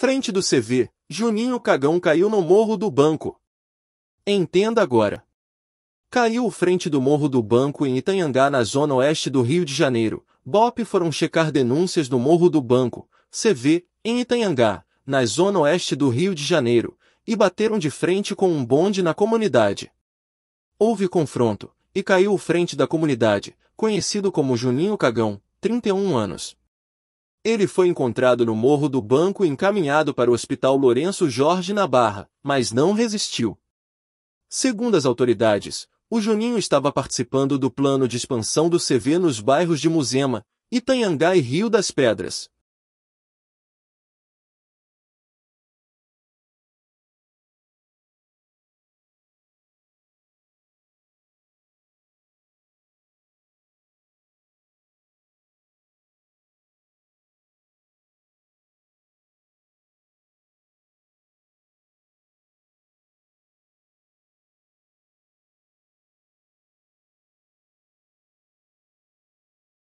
Frente do CV, Juninho Cagão caiu no morro do banco. Entenda agora. Caiu frente do morro do banco em Itanhangá, na zona oeste do Rio de Janeiro. BOP foram checar denúncias do morro do banco, CV, em Itanhangá, na zona oeste do Rio de Janeiro, e bateram de frente com um bonde na comunidade. Houve confronto, e caiu frente da comunidade, conhecido como Juninho Cagão, 31 anos. Ele foi encontrado no Morro do Banco e encaminhado para o Hospital Lourenço Jorge na Barra, mas não resistiu. Segundo as autoridades, o Juninho estava participando do plano de expansão do CV nos bairros de Muzema, Itanhangá e Rio das Pedras,